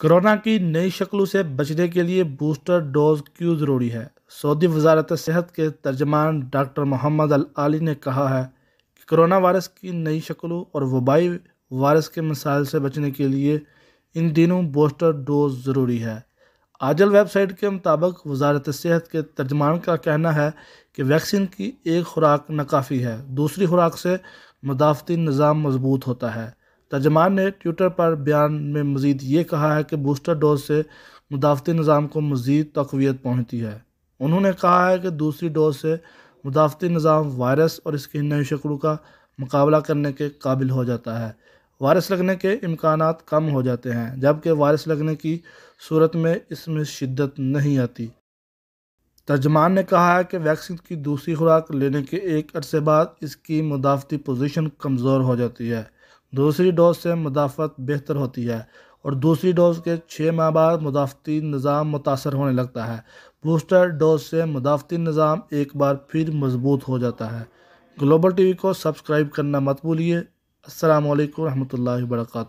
corona की नई शक्लों से बचने के लिए बूस्टर डोज क्यों ज़रूरी है सऊदी वजारत सेहत के तर्जमान डॉक्टर मोहम्मद अल आली ने कहा है कि कोरोना वायरस की नई शक्लों और वबाई वायरस के मसाइल से बचने के लिए इन दिनों बूस्टर डोज ज़रूरी है आजल वेबसाइट के मुताबिक वजारत सेहत के तर्जमान का कहना है कि वैक्सीन की एक खुराक नाकाफ़ी है दूसरी खुराक से मदाफती निज़ाम मजबूत होता है तर्जमान ने ट्विटर पर बयान में मजीद ये कहा है कि बूस्टर डोज से मुदाफ़ती निज़ाम को मज़ीद तकवीत पहुँचती है उन्होंने कहा है कि दूसरी डोज से मुदाफ़ती निज़ाम वायरस और इसकी नई शक्लों का मुकाबला करने के काबिल हो जाता है वायरस लगने के इम्कान कम हो जाते हैं जबकि वायरस लगने की सूरत में इसमें शिद्दत नहीं आती तर्जमान ने कहा है कि वैक्सीन की दूसरी खुराक लेने के एक अरसे बाद इसकी मुदाफ़ती पोजीशन कमज़ोर हो जाती है दूसरी डोज से मुदाफ़त बेहतर होती है और दूसरी डोज के छः माह बाद मुदाफ़ती निज़ाम मुतासर होने लगता है बूस्टर डोज से मुदाफ़ती निज़ाम एक बार फिर मजबूत हो जाता है ग्लोबल टीवी को सब्सक्राइब करना मत भूलिए असल वरहमल वर्का